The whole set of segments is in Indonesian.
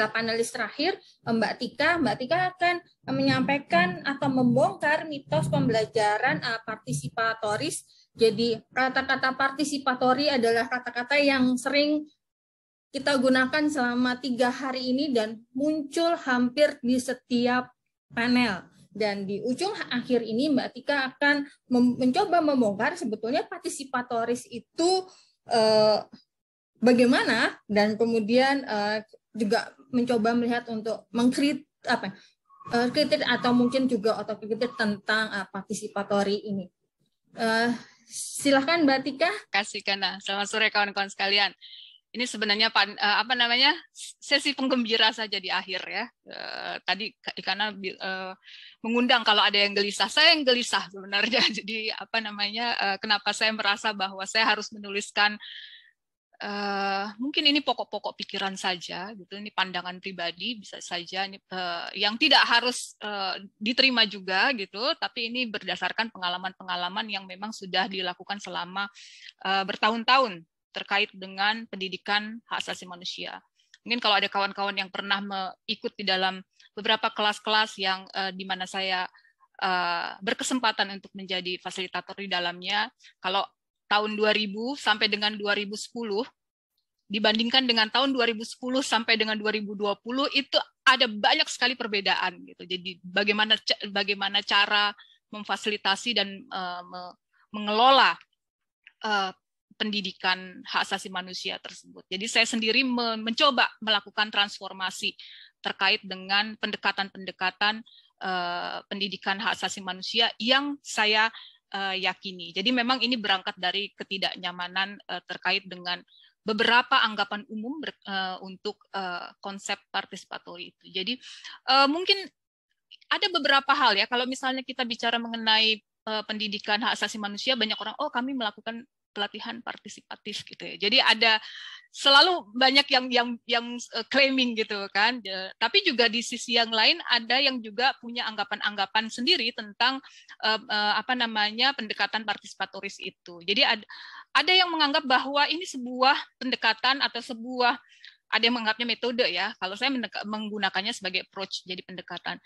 adalah panelis terakhir Mbak Tika. Mbak Tika akan menyampaikan atau membongkar mitos pembelajaran eh, partisipatoris. Jadi kata-kata partisipatori adalah kata-kata yang sering kita gunakan selama tiga hari ini dan muncul hampir di setiap panel. Dan di ujung akhir ini Mbak Tika akan mem mencoba membongkar sebetulnya partisipatoris itu uh, bagaimana dan kemudian uh, juga mencoba melihat untuk mengkrit apa eh, kritik atau mungkin juga otokritik tentang uh, partisipatory ini. Uh, eh, silahkan Mbak Tika. Kasih Kana. Selamat sore kawan-kawan sekalian. Ini sebenarnya pan, apa namanya sesi penggembira saja di akhir ya. tadi karena mengundang kalau ada yang gelisah, saya yang gelisah sebenarnya. Jadi apa namanya kenapa saya merasa bahwa saya harus menuliskan Eh, mungkin ini pokok-pokok pikiran saja gitu ini pandangan pribadi bisa saja ini uh, yang tidak harus uh, diterima juga gitu tapi ini berdasarkan pengalaman-pengalaman yang memang sudah dilakukan selama uh, bertahun-tahun terkait dengan pendidikan hak asasi manusia mungkin kalau ada kawan-kawan yang pernah ikut di dalam beberapa kelas-kelas yang uh, di mana saya berkesempatan untuk menjadi fasilitator di dalamnya kalau tahun 2000 sampai dengan 2010 dibandingkan dengan tahun 2010 sampai dengan 2020 itu ada banyak sekali perbedaan gitu. Jadi bagaimana bagaimana cara memfasilitasi dan uh, me, mengelola uh, pendidikan hak asasi manusia tersebut. Jadi saya sendiri me, mencoba melakukan transformasi terkait dengan pendekatan-pendekatan uh, pendidikan hak asasi manusia yang saya uh, yakini. Jadi memang ini berangkat dari ketidaknyamanan uh, terkait dengan beberapa anggapan umum ber, uh, untuk uh, konsep partisipatori itu. Jadi uh, mungkin ada beberapa hal ya. Kalau misalnya kita bicara mengenai uh, pendidikan hak asasi manusia, banyak orang oh kami melakukan pelatihan partisipatif gitu ya. Jadi ada selalu banyak yang yang yang eh, claiming gitu kan. Ya, tapi juga di sisi yang lain ada yang juga punya anggapan-anggapan sendiri tentang eh, eh, apa namanya pendekatan partisipatoris itu. Jadi ada ada yang menganggap bahwa ini sebuah pendekatan atau sebuah ada yang menganggapnya metode ya. Kalau saya menggunakannya sebagai approach jadi pendekatan.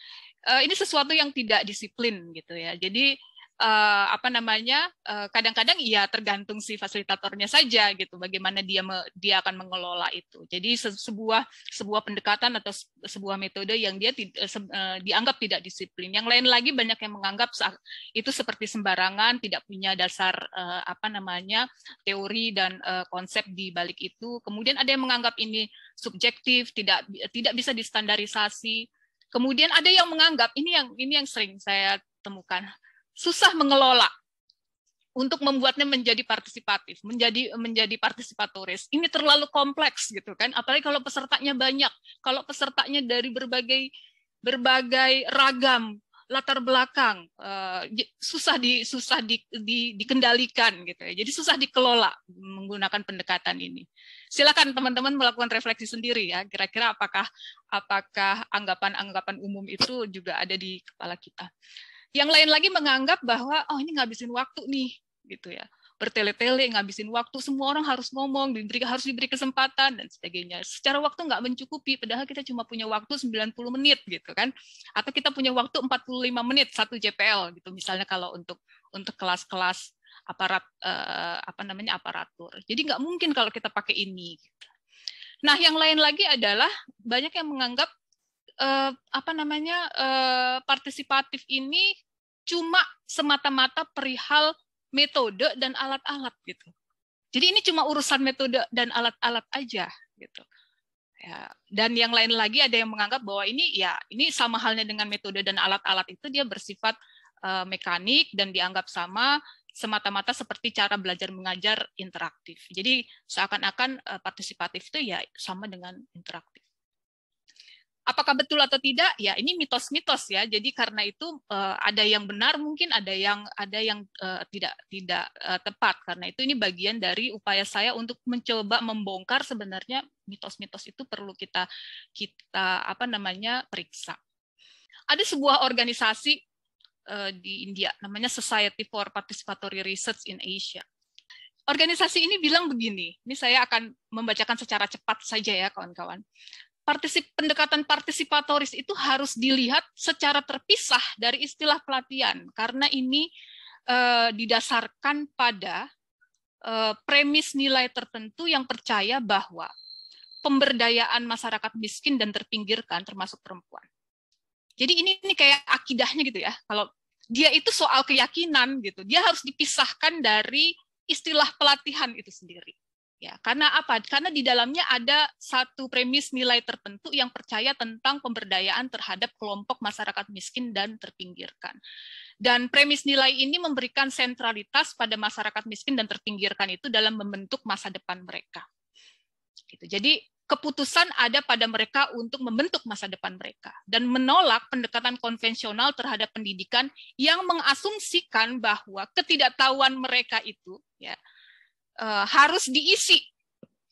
ini sesuatu yang tidak disiplin gitu ya. Jadi uh, apa namanya eh, kadang-kadang uh, ya tergantung si fasilitatornya saja gitu bagaimana dia me, dia akan mengelola itu jadi sebuah sebuah pendekatan atau sebuah metode yang dia tid- eh, se uh, dianggap tidak disiplin yang lain lagi banyak yang menganggap itu seperti sembarangan tidak punya dasar uh, apa namanya teori dan uh, konsep di balik itu kemudian ada yang menganggap ini subjektif tidak tidak bisa distandarisasi Kemudian ada yang menganggap ini yang ini yang sering saya temukan susah mengelola untuk membuatnya menjadi partisipatif, menjadi menjadi partisipatoris. Ini terlalu kompleks gitu kan, apalagi kalau pesertanya banyak. Kalau pesertanya dari berbagai berbagai ragam latar belakang eh, susah di susah di, di, dikendalikan gitu ya. Jadi susah dikelola menggunakan pendekatan ini. Silakan teman-teman melakukan refleksi sendiri ya. Kira-kira apakah apakah anggapan-anggapan umum itu juga ada di kepala kita. Yang lain lagi menganggap bahwa oh ini ngabisin waktu nih gitu ya bertele-tele ngabisin waktu semua orang harus ngomong diberi harus diberi kesempatan dan sebagainya secara waktu nggak mencukupi padahal kita cuma punya waktu 90 menit gitu kan atau kita punya waktu 45 menit satu JPL gitu misalnya kalau untuk untuk kelas-kelas aparat eh, apa namanya aparatur jadi nggak mungkin kalau kita pakai ini gitu. nah yang lain lagi adalah banyak yang menganggap uh, apa namanya uh, partisipatif ini cuma semata-mata perihal metode dan alat-alat gitu. Jadi ini cuma urusan metode dan alat-alat aja gitu. Ya, dan yang lain lagi ada yang menganggap bahwa ini ya ini sama halnya dengan metode dan alat-alat itu dia bersifat uh, mekanik dan dianggap sama semata-mata seperti cara belajar mengajar interaktif. Jadi seakan-akan uh, partisipatif itu ya sama dengan interaktif apakah betul atau tidak ya ini mitos-mitos ya jadi karena itu eh, ada yang benar mungkin ada yang ada yang eh, tidak tidak eh, tepat karena itu ini bagian dari upaya saya untuk mencoba membongkar sebenarnya mitos-mitos itu perlu kita kita apa namanya periksa ada sebuah organisasi di India namanya Society for Participatory Research in Asia organisasi ini bilang begini ini saya akan membacakan secara cepat saja ya kawan-kawan partisip, pendekatan partisipatoris itu harus dilihat secara terpisah dari istilah pelatihan karena ini eh, didasarkan pada eh, premis nilai tertentu yang percaya bahwa pemberdayaan masyarakat miskin dan terpinggirkan termasuk perempuan. Jadi ini ini kayak akidahnya gitu ya. Kalau dia itu soal keyakinan gitu, dia harus dipisahkan dari istilah pelatihan itu sendiri ya karena apa karena di dalamnya ada satu premis nilai tertentu yang percaya tentang pemberdayaan terhadap kelompok masyarakat miskin dan terpinggirkan dan premis nilai ini memberikan sentralitas pada masyarakat miskin dan terpinggirkan itu dalam membentuk masa depan mereka gitu jadi keputusan ada pada mereka untuk membentuk masa depan mereka dan menolak pendekatan konvensional terhadap pendidikan yang mengasumsikan bahwa ketidaktahuan mereka itu ya uh, harus diisi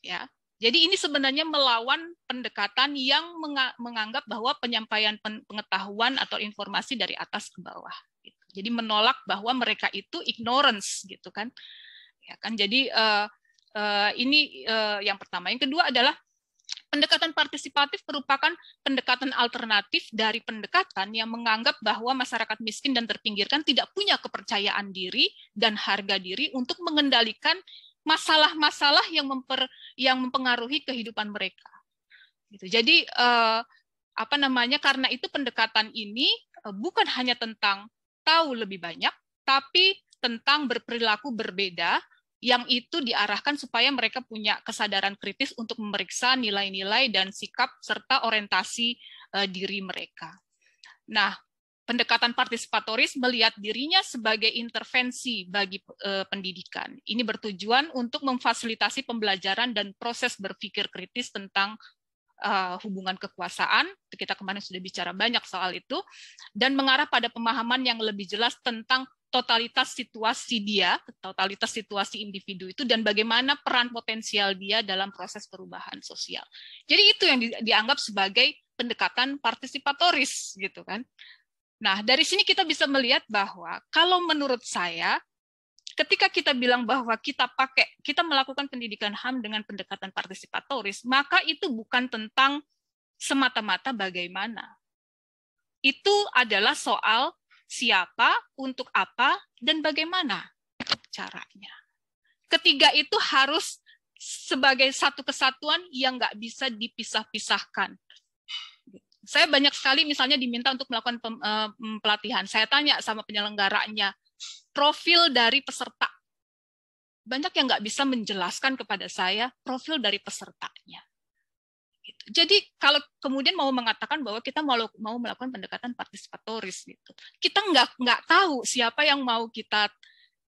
ya jadi ini sebenarnya melawan pendekatan yang menganggap bahwa penyampaian pengetahuan atau informasi dari atas ke bawah. Gitu. Jadi menolak bahwa mereka itu ignorance gitu kan. Ya kan. Jadi eh, eh, ini yang pertama. Yang kedua adalah pendekatan partisipatif merupakan pendekatan alternatif dari pendekatan yang menganggap bahwa masyarakat miskin dan terpinggirkan tidak punya kepercayaan diri dan harga diri untuk mengendalikan masalah-masalah yang memper yang mempengaruhi kehidupan mereka. Gitu. Jadi uh, apa namanya? Karena itu pendekatan ini uh, bukan hanya tentang tahu lebih banyak, tapi tentang berperilaku berbeda yang itu diarahkan supaya mereka punya kesadaran kritis untuk memeriksa nilai-nilai dan sikap serta orientasi uh, diri mereka. Nah, pendekatan partisipatoris melihat dirinya sebagai intervensi bagi eh, pendidikan. Ini bertujuan untuk memfasilitasi pembelajaran dan proses berpikir kritis tentang eh, hubungan kekuasaan. Kita kemarin sudah bicara banyak soal itu dan mengarah pada pemahaman yang lebih jelas tentang totalitas situasi dia, totalitas situasi individu itu dan bagaimana peran potensial dia dalam proses perubahan sosial. Jadi itu yang dianggap sebagai pendekatan partisipatoris gitu kan. Nah, dari sini kita bisa melihat bahwa kalau menurut saya, ketika kita bilang bahwa kita pakai, kita melakukan pendidikan HAM dengan pendekatan partisipatoris, maka itu bukan tentang semata-mata bagaimana. Itu adalah soal siapa, untuk apa, dan bagaimana caranya. Ketiga itu harus sebagai satu kesatuan yang nggak bisa dipisah-pisahkan. Saya banyak sekali misalnya diminta untuk melakukan eh, pelatihan. Saya tanya sama penyelenggaranya, profil dari peserta. Banyak yang nggak bisa menjelaskan kepada saya profil dari pesertanya. Gitu. Jadi kalau kemudian mau mengatakan bahwa kita mau mau melakukan pendekatan partisipatoris gitu, kita nggak nggak tahu siapa yang mau kita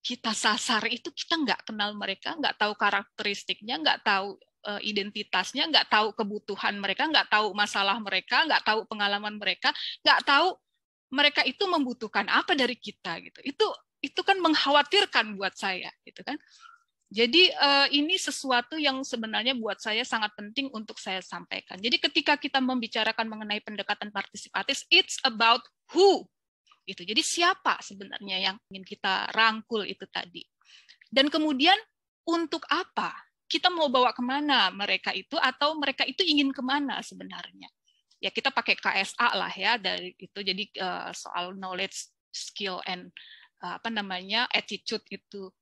kita sasar itu kita nggak kenal mereka, nggak tahu karakteristiknya, nggak tahu Eh, identitasnya, nggak tahu kebutuhan mereka, nggak tahu masalah mereka, nggak tahu pengalaman mereka, nggak tahu mereka itu membutuhkan apa dari kita gitu. Itu itu kan mengkhawatirkan buat saya gitu kan. Jadi eh, ini sesuatu yang sebenarnya buat saya sangat penting untuk saya sampaikan. Jadi ketika kita membicarakan mengenai pendekatan partisipatif, it's about who gitu. Jadi siapa sebenarnya yang ingin kita rangkul itu tadi. Dan kemudian untuk apa kita mau bawa kemana mereka itu atau mereka itu ingin kemana sebenarnya ya kita pakai KSA lah ya dari itu jadi eh, soal knowledge skill and eh, apa namanya attitude itu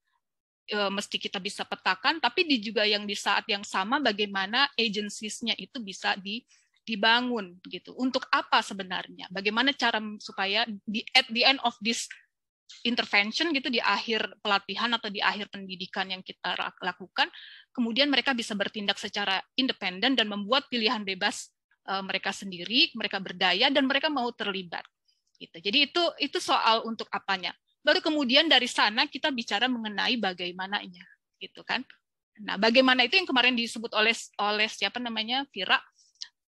uh, mesti kita bisa petakan tapi di juga yang di saat yang sama bagaimana agensiesnya itu bisa di dibangun gitu untuk apa sebenarnya bagaimana cara supaya di at the end of this intervention gitu di akhir pelatihan atau di akhir pendidikan yang kita lakukan, kemudian mereka bisa bertindak secara independen dan membuat pilihan bebas eh, mereka sendiri, mereka berdaya dan mereka mau terlibat. Gitu. Jadi itu itu soal untuk apanya. Baru kemudian dari sana kita bicara mengenai bagaimananya, gitu kan? Nah, bagaimana itu yang kemarin disebut oleh oleh siapa namanya Vira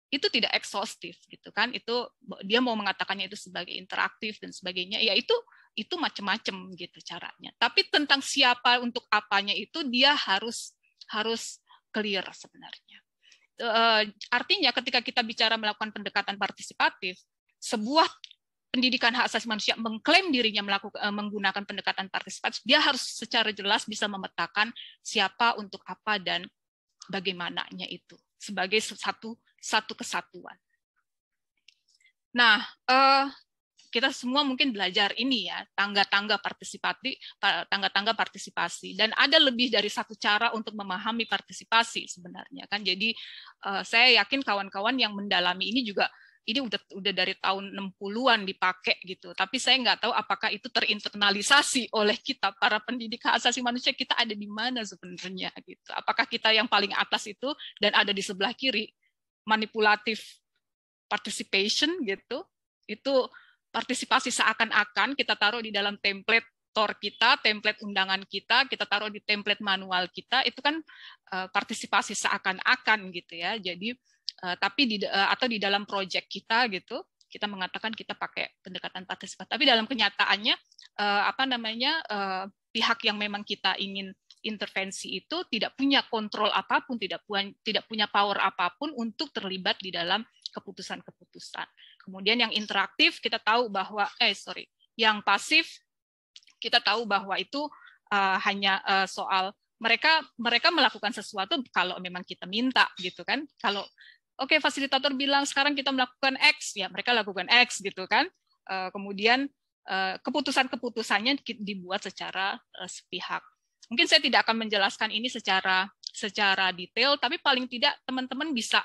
itu tidak ekshaustif gitu kan itu dia mau mengatakannya itu sebagai interaktif dan sebagainya ya itu itu macam-macam gitu caranya. Tapi tentang siapa untuk apanya itu dia harus harus clear sebenarnya. Eh, artinya ketika kita bicara melakukan pendekatan partisipatif, sebuah pendidikan hak asasi manusia mengklaim dirinya melakukan eh, menggunakan pendekatan partisipatif, dia harus secara jelas bisa memetakan siapa untuk apa dan bagaimananya itu sebagai satu satu kesatuan. Nah, eh, kita semua mungkin belajar ini ya tangga-tangga partisipasi tangga-tangga partisipasi dan ada lebih dari satu cara untuk memahami partisipasi sebenarnya kan jadi eh, saya yakin kawan-kawan yang mendalami ini juga ini udah udah dari tahun 60-an dipakai gitu. Tapi saya nggak tahu apakah itu terinternalisasi oleh kita para pendidik hak asasi manusia kita ada di mana sebenarnya gitu. Apakah kita yang paling atas itu dan ada di sebelah kiri manipulatif participation gitu. Itu partisipasi seakan-akan kita taruh di dalam template tor kita, template undangan kita, kita taruh di template manual kita, itu kan eh, partisipasi seakan-akan gitu ya. Jadi eh, tapi di eh, atau di dalam project kita gitu, kita mengatakan kita pakai pendekatan partisipatif. Tapi dalam kenyataannya apa namanya pihak yang memang kita ingin intervensi itu tidak punya kontrol apapun, tidak punya power apapun untuk terlibat di dalam keputusan-keputusan. Kemudian yang interaktif kita tahu bahwa eh sorry, yang pasif kita tahu bahwa itu uh, hanya uh, soal mereka mereka melakukan sesuatu kalau memang kita minta gitu kan. Kalau oke okay, fasilitator bilang sekarang kita melakukan X, ya mereka lakukan X gitu kan. Uh, kemudian uh, keputusan-keputusannya dibuat secara uh, sepihak. Mungkin saya tidak akan menjelaskan ini secara secara detail, tapi paling tidak teman-teman bisa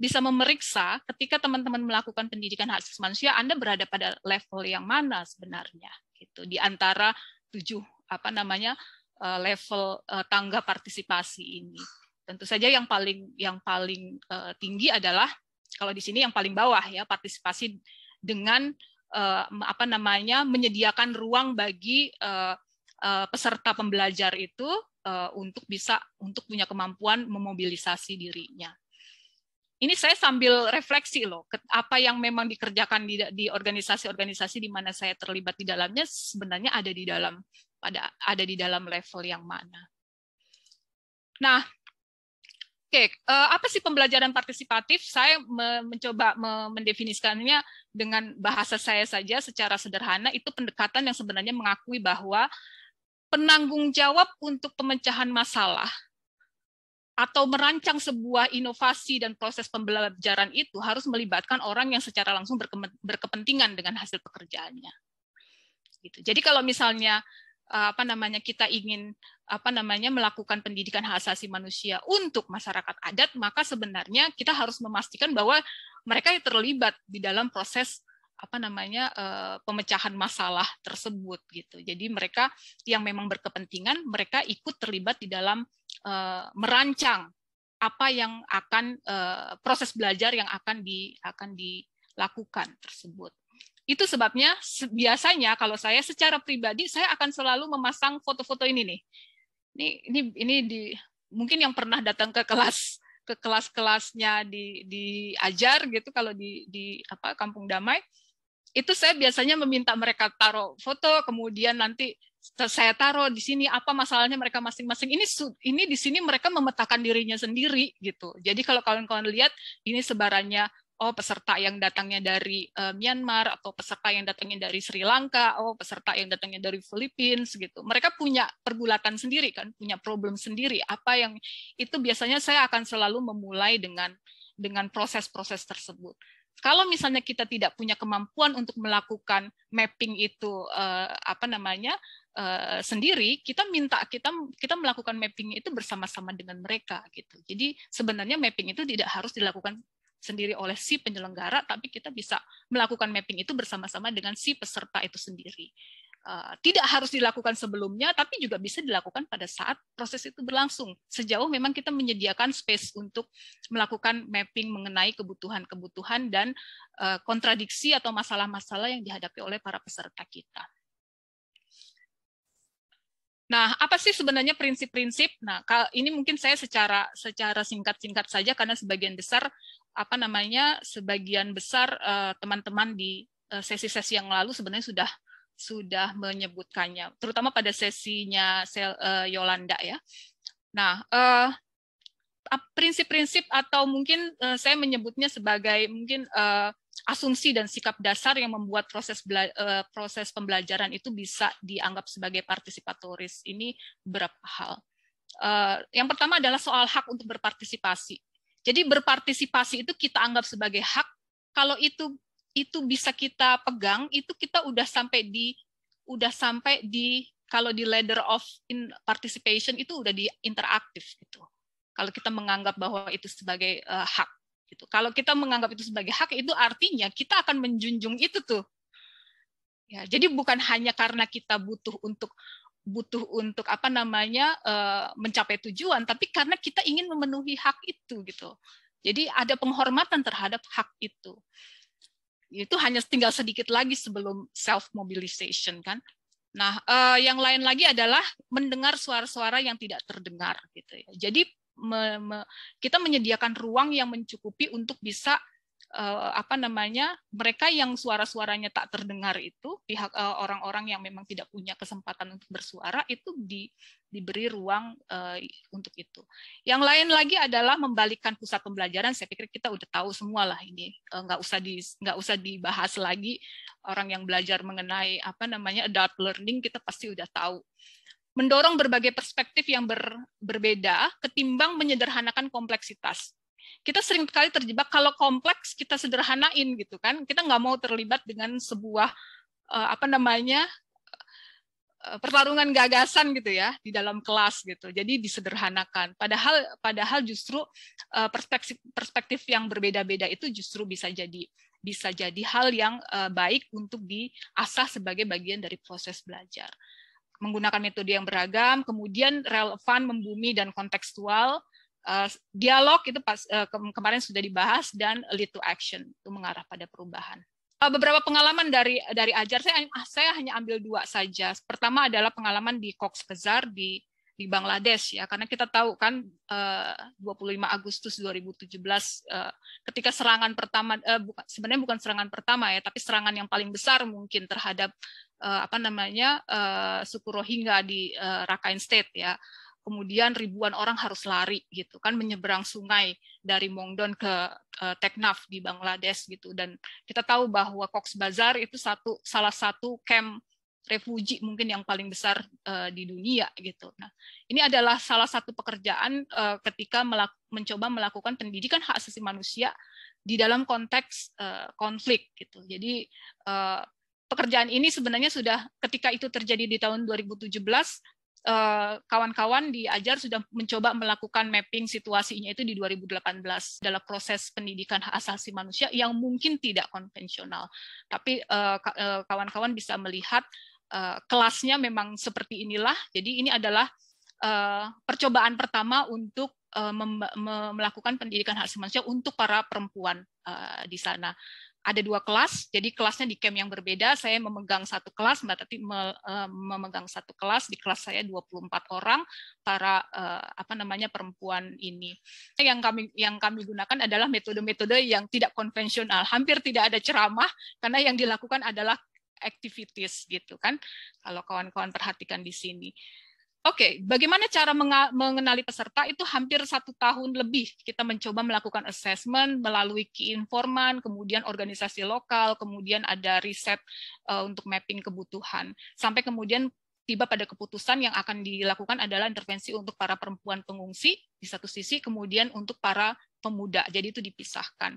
bisa memeriksa ketika teman-teman melakukan pendidikan hak asasi manusia, Anda berada pada level yang mana sebenarnya gitu di antara tujuh apa namanya eh, level eh, tangga partisipasi ini. Tentu saja yang paling yang paling eh, tinggi adalah kalau di sini yang paling bawah ya partisipasi dengan apa namanya menyediakan ruang bagi peserta pembelajar itu untuk bisa untuk punya kemampuan memobilisasi dirinya ini saya sambil refleksi loh, apa yang memang dikerjakan di, di organisasi-organisasi di mana saya terlibat di dalamnya sebenarnya ada di dalam ada ada di dalam level yang mana. Nah, oke, okay, eh, apa sih pembelajaran partisipatif? Saya mencoba mendefinisikannya dengan bahasa saya saja secara sederhana itu pendekatan yang sebenarnya mengakui bahwa penanggung jawab untuk pemecahan masalah atau merancang sebuah inovasi dan proses pembelajaran itu harus melibatkan orang yang secara langsung berkepentingan dengan hasil pekerjaannya. Gitu. Jadi kalau misalnya eh, apa namanya kita ingin apa namanya melakukan pendidikan hak asasi manusia untuk masyarakat adat maka sebenarnya kita harus memastikan bahwa mereka terlibat di dalam proses apa namanya eh, pemecahan masalah tersebut gitu. Jadi mereka yang memang berkepentingan mereka ikut terlibat di dalam eh, merancang apa yang akan eh, proses belajar yang akan di akan dilakukan tersebut. Itu sebabnya biasanya kalau saya secara pribadi saya akan selalu memasang foto-foto ini nih. Ini ini ini di mungkin yang pernah datang ke kelas ke kelas-kelasnya di diajar gitu kalau di di apa Kampung Damai itu saya biasanya meminta mereka taruh foto, kemudian nanti saya taruh di sini apa masalahnya mereka masing-masing. Ini ini di sini mereka memetakan dirinya sendiri gitu. Jadi kalau kalian kawan lihat ini sebarannya oh peserta yang datangnya dari uh, Myanmar atau peserta yang datangnya dari Sri Lanka, oh peserta yang datangnya dari Filipina gitu. Mereka punya pergulatan sendiri kan, punya problem sendiri. Apa yang itu biasanya saya akan selalu memulai dengan dengan proses-proses tersebut kalau misalnya kita tidak punya kemampuan untuk melakukan mapping itu uh, apa namanya eh, sendiri, kita minta kita kita melakukan mapping itu bersama-sama dengan mereka gitu. Jadi sebenarnya mapping itu tidak harus dilakukan sendiri oleh si penyelenggara, tapi kita bisa melakukan mapping itu bersama-sama dengan si peserta itu sendiri. Eh, tidak harus dilakukan sebelumnya, tapi juga bisa dilakukan pada saat proses itu berlangsung. Sejauh memang kita menyediakan space untuk melakukan mapping mengenai kebutuhan-kebutuhan dan eh, kontradiksi atau masalah-masalah yang dihadapi oleh para peserta kita. Nah, apa sih sebenarnya prinsip-prinsip? Nah, ini mungkin saya secara secara singkat-singkat saja karena sebagian besar apa namanya sebagian besar eh, teman-teman di sesi-sesi yang lalu sebenarnya sudah sudah menyebutkannya, terutama pada sesinya Sel, uh, Yolanda ya. Nah, prinsip eh, prinsip-prinsip atau mungkin uh, saya menyebutnya sebagai mungkin uh, asumsi dan sikap dasar yang membuat proses uh, proses pembelajaran itu bisa dianggap sebagai partisipatoris. Ini berapa hal. Uh, yang pertama adalah soal hak untuk berpartisipasi. Jadi berpartisipasi itu kita anggap sebagai hak kalau itu itu bisa kita pegang, itu kita udah sampai di udah sampai di kalau di ladder of in participation itu udah di interaktif gitu. Kalau kita menganggap bahwa itu sebagai uh, hak gitu. Kalau kita menganggap itu sebagai hak itu artinya kita akan menjunjung itu tuh. Ya, jadi bukan hanya karena kita butuh untuk butuh untuk apa namanya uh, mencapai tujuan, tapi karena kita ingin memenuhi hak itu gitu. Jadi ada penghormatan terhadap hak itu itu hanya tinggal sedikit lagi sebelum self mobilization kan. Nah, uh, yang lain lagi adalah mendengar suara-suara yang tidak terdengar gitu ya. Jadi me, me, kita menyediakan ruang yang mencukupi untuk bisa Eh, apa namanya mereka yang suara-suaranya tak terdengar itu pihak eh, orang-orang yang memang tidak punya kesempatan untuk bersuara itu di, diberi ruang eh, untuk itu. Yang lain lagi adalah membalikkan pusat pembelajaran. Saya pikir kita udah tahu semua lah ini nggak usah di nggak usah dibahas lagi orang yang belajar mengenai apa namanya adult learning kita pasti udah tahu mendorong berbagai perspektif yang ber, berbeda ketimbang menyederhanakan kompleksitas kita sering sekali terjebak kalau kompleks kita sederhanain gitu kan kita nggak mau terlibat dengan sebuah eh, apa namanya eh, pertarungan gagasan gitu ya di dalam kelas gitu. Jadi disederhanakan. Padahal padahal justru eh, perspektif perspektif yang berbeda-beda itu justru bisa jadi bisa jadi hal yang baik untuk diasah sebagai bagian dari proses belajar. Menggunakan metode yang beragam, kemudian relevan, membumi dan kontekstual Eh, dialog itu pas, eh, kemarin sudah dibahas dan lead to action itu mengarah pada perubahan. Eh, beberapa pengalaman dari dari ajar saya ah, saya hanya ambil dua saja. Pertama adalah pengalaman di Cox Bazar di di Bangladesh ya karena kita tahu kan 25 Agustus 2017 ketika serangan pertama sebenarnya bukan serangan pertama ya tapi serangan yang paling besar mungkin terhadap apa namanya suku Rohingya di Rakhine State ya kemudian ribuan orang harus lari gitu kan menyeberang sungai dari Mongdon ke uh, Teknaf di Bangladesh gitu dan kita tahu bahwa Cox Bazar itu satu salah satu camp refugi mungkin yang paling besar uh, di dunia gitu. Nah, ini adalah salah satu pekerjaan uh, ketika melak mencoba melakukan pendidikan hak asasi manusia di dalam konteks uh, konflik gitu. Jadi uh, pekerjaan ini sebenarnya sudah ketika itu terjadi di tahun 2017 Eh, kawan-kawan uh, diajar sudah mencoba melakukan mapping situasinya itu di 2018 dalam proses pendidikan hak asasi manusia yang mungkin tidak konvensional. Tapi eh, eh, kawan-kawan uh, bisa melihat uh, kelasnya memang seperti inilah. Jadi ini adalah uh, percobaan pertama untuk uh, melakukan pendidikan hak asasi manusia untuk para perempuan uh, di sana ada dua kelas, jadi kelasnya di camp yang berbeda. Saya memegang satu kelas, Mbak Tati e, memegang satu kelas. Di kelas saya 24 orang para e, apa namanya perempuan ini. Yang kami yang kami gunakan adalah metode-metode yang tidak konvensional. Hampir tidak ada ceramah karena yang dilakukan adalah activities gitu kan. Kalau kawan-kawan perhatikan di sini. Oke, okay, bagaimana cara mengenali peserta itu hampir satu tahun lebih kita mencoba melakukan assessment melalui key informan, kemudian organisasi lokal, kemudian ada riset eh, untuk mapping kebutuhan, sampai kemudian tiba pada keputusan yang akan dilakukan adalah intervensi untuk para perempuan pengungsi di satu sisi, kemudian untuk para pemuda. Jadi itu dipisahkan.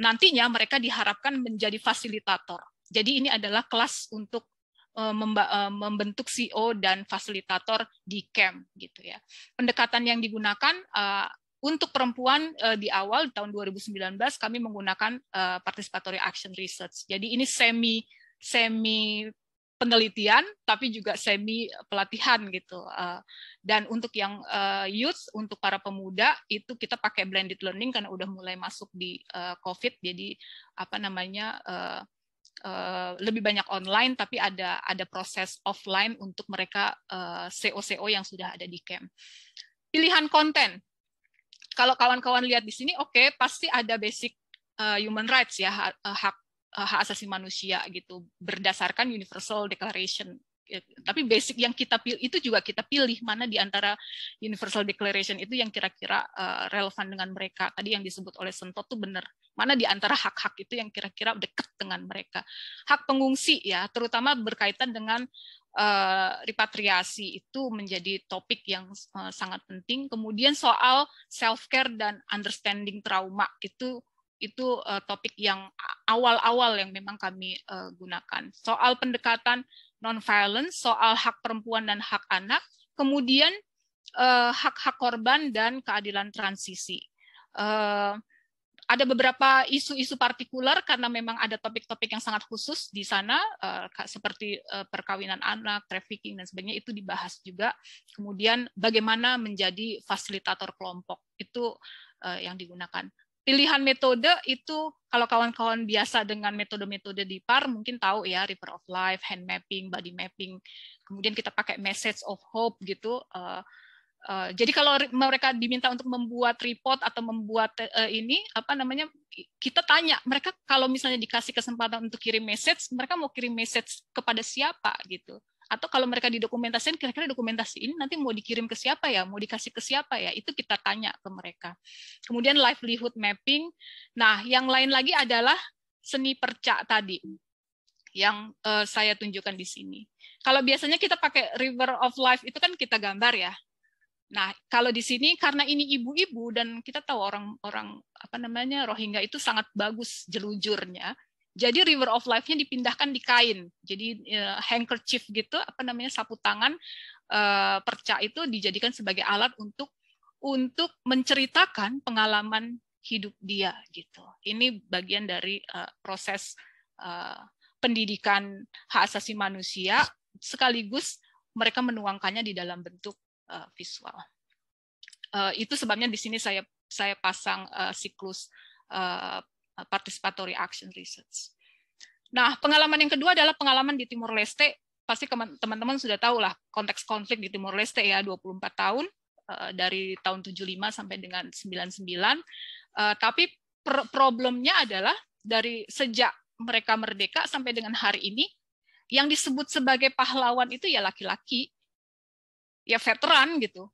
Nantinya mereka diharapkan menjadi fasilitator. Jadi ini adalah kelas untuk Eh, eh, membentuk CEO dan fasilitator di camp gitu ya. Pendekatan yang digunakan eh, untuk perempuan di awal tahun 2019 kami menggunakan participatory action research. Jadi ini semi semi penelitian tapi juga semi pelatihan gitu dan untuk yang youth untuk para pemuda itu kita pakai blended learning karena udah mulai masuk di covid jadi apa namanya Uh, lebih banyak online tapi ada ada proses offline untuk mereka uh, yang sudah ada di camp. Pilihan konten. Kalau kawan-kawan lihat di sini oke okay, pasti ada basic uh, human rights ya hak hak asasi manusia gitu berdasarkan Universal Declaration Ya, tapi basic yang kita pilih itu juga kita pilih mana di antara Universal Declaration itu yang kira-kira uh, relevan dengan mereka. Tadi yang disebut oleh Sentot tuh benar. Mana di antara hak-hak itu yang kira-kira dekat dengan mereka. Hak pengungsi ya, terutama berkaitan dengan uh, repatriasi itu menjadi topik yang uh, sangat penting. Kemudian soal self care dan understanding trauma itu itu uh, topik yang awal-awal yang memang kami uh, gunakan. Soal pendekatan nonviolence, soal hak perempuan dan hak anak, kemudian eh, hak-hak eh, korban dan keadilan transisi. Eh, ada beberapa isu-isu partikular karena memang ada topik-topik yang sangat khusus di sana eh, seperti eh, perkawinan anak, trafficking dan sebagainya itu dibahas juga. Kemudian bagaimana menjadi fasilitator kelompok itu yang digunakan pilihan metode itu kalau kawan-kawan biasa dengan metode-metode di PAR mungkin tahu ya river of life, hand mapping, body mapping. Kemudian kita pakai message of hope gitu. Uh, uh, jadi kalau mereka diminta untuk membuat report atau membuat uh, ini apa namanya kita tanya mereka kalau misalnya dikasih kesempatan untuk kirim message, mereka mau kirim message kepada siapa gitu atau kalau mereka didokumentasikan kira-kira dokumentasi ini nanti mau dikirim ke siapa ya mau dikasih ke siapa ya itu kita tanya ke mereka kemudian livelihood mapping nah yang lain lagi adalah seni percak tadi yang uh, saya tunjukkan di sini kalau biasanya kita pakai river of life itu kan kita gambar ya Nah, kalau di sini karena ini ibu-ibu dan kita tahu orang-orang apa namanya Rohingya itu sangat bagus jelujurnya, jadi river of life-nya dipindahkan di kain. Jadi uh, handkerchief gitu, apa namanya sapu tangan uh, perca itu dijadikan sebagai alat untuk untuk menceritakan pengalaman hidup dia gitu. Ini bagian dari uh, proses uh, pendidikan hak asasi manusia sekaligus mereka menuangkannya di dalam bentuk uh, visual. Uh, itu sebabnya di sini saya saya pasang uh, siklus uh, Uh, participatory action research. Nah, pengalaman yang kedua adalah pengalaman di Timor Leste. Pasti teman-teman sudah tahu lah konteks konflik di Timor Leste ya 24 tahun uh, dari tahun 75 sampai dengan 99. Uh, tapi problemnya adalah dari sejak mereka merdeka sampai dengan hari ini yang disebut sebagai pahlawan itu ya laki-laki, ya veteran gitu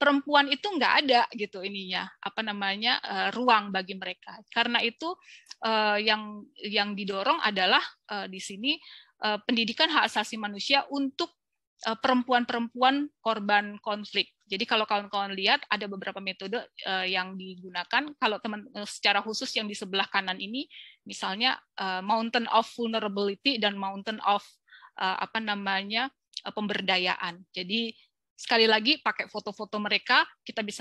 perempuan itu nggak ada gitu ininya apa namanya uh, ruang bagi mereka karena itu uh, yang yang didorong adalah uh, di sini uh, pendidikan hak asasi manusia untuk perempuan-perempuan korban konflik. Jadi kalau kawan-kawan lihat ada beberapa metode yang digunakan. Kalau teman secara khusus yang di sebelah kanan ini, misalnya mountain of vulnerability dan mountain of apa namanya pemberdayaan. Jadi sekali lagi pakai foto-foto mereka, kita bisa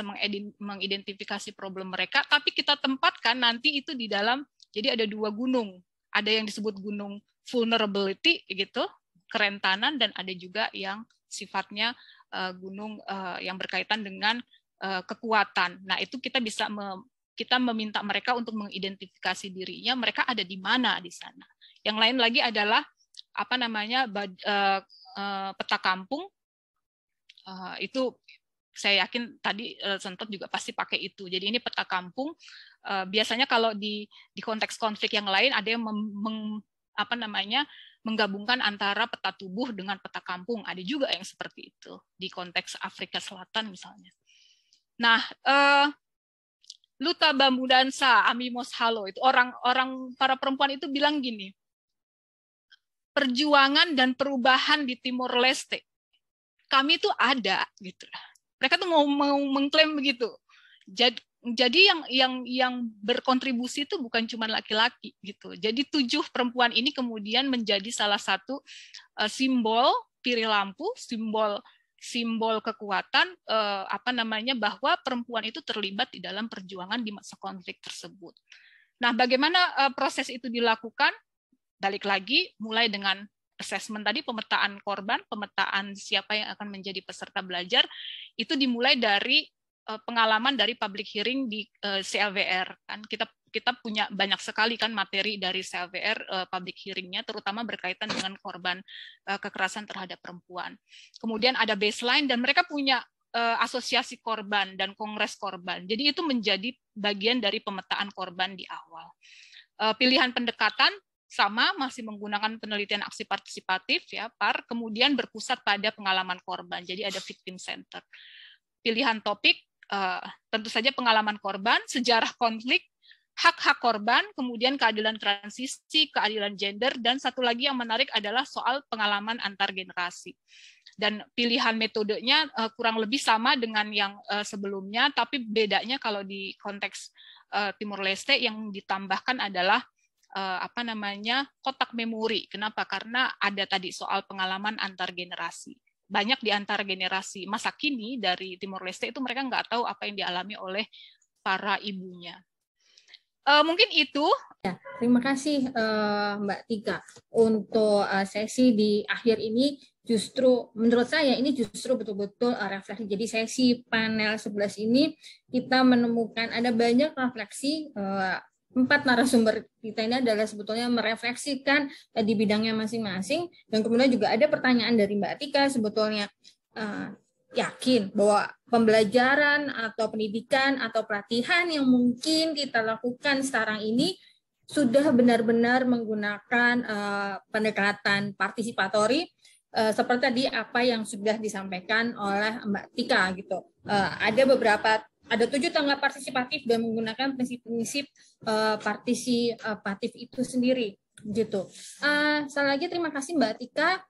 mengidentifikasi problem mereka, tapi kita tempatkan nanti itu di dalam, jadi ada dua gunung. Ada yang disebut gunung vulnerability gitu, kerentanan, dan ada juga yang sifatnya eh, gunung eh, yang berkaitan dengan eh, kekuatan. Nah itu kita bisa kita meminta mereka untuk mengidentifikasi dirinya, mereka ada di mana di sana. Yang lain lagi adalah apa namanya peta kampung Eh, itu saya yakin tadi eh, Sentot juga pasti pakai itu. Jadi ini peta kampung. Eh, biasanya kalau di di konteks konflik yang lain ada yang mem, meng, apa namanya menggabungkan antara peta tubuh dengan peta kampung. Ada juga yang seperti itu di konteks Afrika Selatan misalnya. Nah, uh, Luta Bambu Dansa, Amimos Halo itu orang-orang para perempuan itu bilang gini. Perjuangan dan perubahan di Timur Leste kami itu ada gitu mereka tuh mau, mau mengklaim begitu jadi jadi yang yang yang berkontribusi itu bukan cuma laki-laki gitu. Jadi tujuh perempuan ini kemudian menjadi salah satu uh, simbol piri lampu, simbol simbol kekuatan uh, apa namanya bahwa perempuan itu terlibat di dalam perjuangan di masa konflik tersebut. Nah, bagaimana uh, proses itu dilakukan? Balik lagi mulai dengan assessment tadi pemetaan korban, pemetaan siapa yang akan menjadi peserta belajar itu dimulai dari eh, pengalaman dari public hearing di eh, CLVR kan kita kita punya banyak sekali kan materi dari CLVR eh, public hearingnya terutama berkaitan dengan korban kekerasan terhadap perempuan kemudian ada baseline dan mereka punya asosiasi korban dan kongres korban jadi itu menjadi bagian dari pemetaan korban di awal pilihan pendekatan sama masih menggunakan penelitian aksi partisipatif ya par kemudian berpusat pada pengalaman korban jadi ada victim center pilihan topik uh, tentu saja pengalaman korban sejarah konflik hak-hak korban kemudian keadilan transisi keadilan gender dan satu lagi yang menarik adalah soal pengalaman antar generasi dan pilihan metodenya uh, kurang lebih sama dengan yang uh, sebelumnya tapi bedanya kalau di konteks Timur Leste yang ditambahkan adalah uh, apa namanya kotak memori. Kenapa? Karena ada tadi soal pengalaman antar generasi. Banyak di antar generasi masa kini dari Timor Leste itu mereka nggak tahu apa yang dialami oleh para ibunya. Uh, mungkin itu. Ya, terima kasih uh, Mbak Tika untuk uh, sesi di akhir ini justru menurut saya ini justru betul-betul uh, refleksi. Jadi sesi panel 11 ini kita menemukan ada banyak refleksi uh, empat narasumber kita ini adalah sebetulnya merefleksikan eh, di bidangnya masing-masing dan kemudian juga ada pertanyaan dari Mbak Tika sebetulnya uh, yakin bahwa pembelajaran atau pendidikan atau pelatihan yang mungkin kita lakukan sekarang ini sudah benar-benar menggunakan uh, pendekatan partisipatori uh, seperti tadi apa yang sudah disampaikan oleh Mbak Tika gitu. Uh, ada beberapa ada tujuh tangga partisipatif dan menggunakan prinsip-prinsip uh, eh, partisipatif eh, itu sendiri gitu. Uh, sekali lagi terima kasih Mbak Tika.